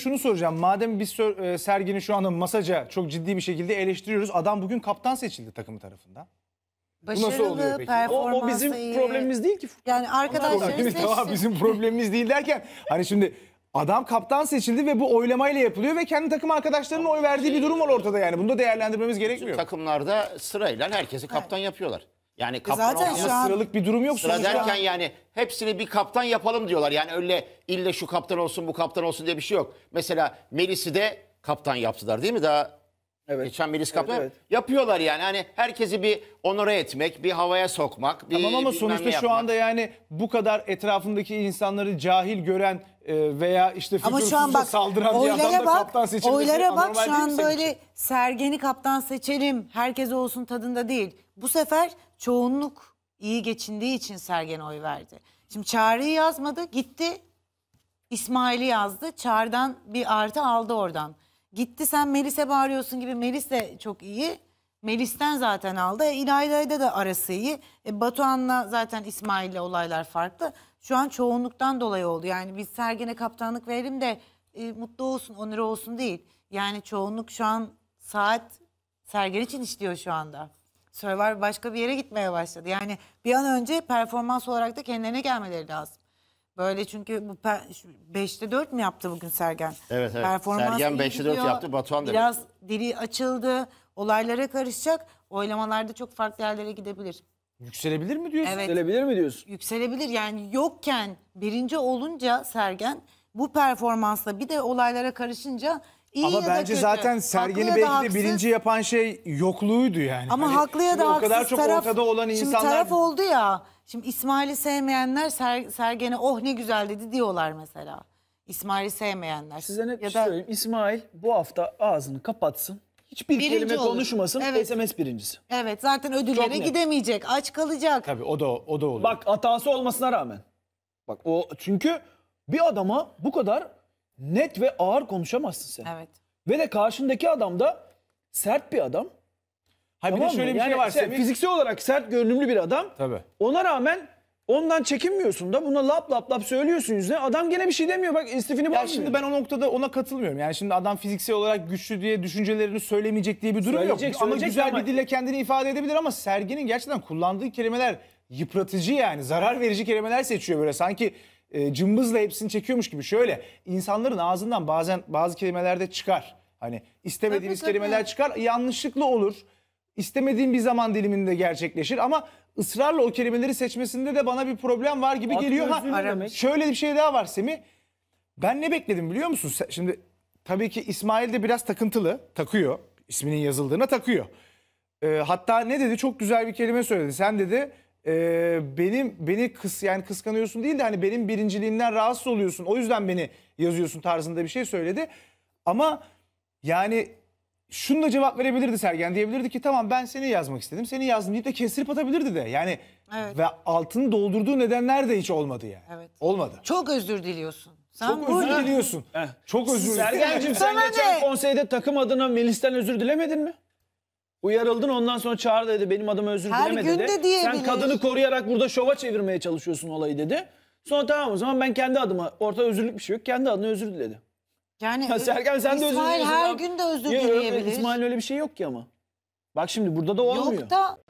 Şunu soracağım. Madem biz e, Sergin'i şu anda masaca çok ciddi bir şekilde eleştiriyoruz. Adam bugün kaptan seçildi takımı tarafından. Başarılı, Bu nasıl oluyor peki? O, o bizim problemimiz değil ki. Yani arkadaşlarınız seçsin. Bizim problemimiz değil derken hani şimdi adam kaptan seçildi ve bu oylamayla yapılıyor ve kendi takım arkadaşlarının oy verdiği bir durum var ortada yani. Bunu da değerlendirmemiz gerekmiyor. Takımlarda sırayla herkesi kaptan yapıyorlar. Yani e kaptan Zaten şu an- sıralık bir durum yok. Sıra Sonuçta- derken yani hepsini bir kaptan yapalım diyorlar. Yani öyle ille şu kaptan olsun bu kaptan olsun diye bir şey yok. Mesela Melis'i de kaptan yaptılar değil mi? Daha Evet. geçen Melis kaptan evet. yapıyorlar yani. Hani herkesi bir onore etmek, bir havaya sokmak. Bir Tamam ama sonuçta şu anda yani bu kadar etrafındaki insanları cahil gören e, veya işte Ama şu fütursuzca saldıran bir adam da bak, kaptan seçilmesi oylara bak şu an senin için? Sergen'i kaptan seçelim herkes olsun tadında değil. Bu sefer çoğunluk iyi geçindiği için Sergen'e oy verdi. Şimdi Çağrı'yı yazmadı gitti İsmail'i yazdı. Çağrı'dan bir artı aldı oradan. Gitti sen Melis'e bağırıyorsun gibi Melis de çok iyi. Melis'ten zaten aldı. E, İlayda'da da arası iyi. E, Batuhan'la zaten İsmail'le olaylar farklı. Şu an çoğunluktan dolayı oldu. Yani biz Sergen'e kaptanlık verelim de e, mutlu olsun, onur olsun değil. Yani çoğunluk şu an saat Sergen için işliyor şu anda. Survivor başka bir yere gitmeye başladı. Yani bir an önce performans olarak da kendilerine gelmeleri lazım. Böyle çünkü bu 5'te 4 mü yaptı bugün Sergen? Evet evet. Performans Sergen 5'te 4 yaptı Batuhan da. Biraz dili açıldı. Olaylara karışacak. Oylamalarda çok farklı yerlere gidebilir. Yükselebilir mi diyorsun? Evet. Yükselebilir mi diyorsun? Yükselebilir yani yokken birinci olunca Sergen bu performansla bir de olaylara karışınca iyi Ama ya da kötü, zaten sergini haklı ya da belki de haksız. birinci yapan şey yokluğuydu yani. Ama Hani haklı ya da şimdi haksız O kadar çok taraf, ortada olan insanlar. Şimdi taraf oldu ya. Şimdi İsmail'i sevmeyenler Ser, Sergen'e oh ne güzel dedi diyorlar mesela. İsmail'i sevmeyenler. Size ne bir şey söyleyeyim. İsmail bu hafta ağzını kapatsın. Hiçbir Birinci kelime olur. konuşmasın. Evet. SMS birincisi. Evet zaten Çok ödüllere gidemeyecek. Aç kalacak. Tabii o da o da olur. Bak hatası olmasına rağmen. Bak o çünkü bir adama bu kadar net ve ağır konuşamazsın sen. Evet. Ve de karşındaki adam da sert bir adam. Hayır tamam bir de şöyle mı? bir şey yani var. Sen, fiziksel olarak sert görünümlü bir adam. Tabii. Ona rağmen ondan çekinmiyorsun da buna lap lap lap söylüyorsun yüzüne. Adam gene bir şey demiyor bak istifini Ya bozmuyor. şimdi ben o noktada ona katılmıyorum. Yani şimdi adam fiziksel olarak güçlü diye düşüncelerini söylemeyecek diye bir durum Söyleyecek, yok. Ama güzel ama- bir dille kendini ifade edebilir ama serginin gerçekten kullandığı kelimeler yıpratıcı yani zarar verici kelimeler seçiyor böyle sanki e, cımbızla hepsini çekiyormuş gibi şöyle insanların ağzından bazen bazı kelimelerde çıkar. Hani istemediğiniz Tabii, tabii. kelimeler çıkar yanlışlıkla olur. İstemediğim bir zaman diliminde gerçekleşir ama ısrarla o kelimeleri seçmesinde de bana bir problem var gibi Aklı geliyor. Ha, şöyle bir şey daha var Semi. Ben ne bekledim biliyor musun? Şimdi tabii ki İsmail de biraz takıntılı. Takıyor. isminin yazıldığına takıyor. Ee, hatta ne dedi? Çok güzel bir kelime söyledi. Sen dedi e, benim beni kıs yani kıskanıyorsun değil de hani benim birinciliğimden rahatsız oluyorsun. O yüzden beni yazıyorsun tarzında bir şey söyledi. Ama yani şunu da cevap verebilirdi Sergen diyebilirdi ki tamam ben seni yazmak istedim. Seni yazdım deyip de kestirip atabilirdi de. Yani Evet. ve altını doldurduğu nedenler de hiç olmadı yani. Evet. Olmadı. Çok özür diliyorsun. Sen Çok özür diliyorsun. Çok özür Sergencim sen geçen konseyde takım adına Melis'ten özür dilemedin mi? Uyarıldın ondan sonra çağır dedi benim adıma özür Her dileme gün dedi. de diyebilir. Sen kadını koruyarak burada şova çevirmeye çalışıyorsun olayı dedi. Sonra tamam o zaman ben kendi adıma ortada özürlük bir şey yok kendi adına özür diledi. Yani Ya Serkan sen de özür İsmail her gün de özür Ya, İsmail öyle bir şey yok ki ama. Bak şimdi burada da olmuyor. Yok da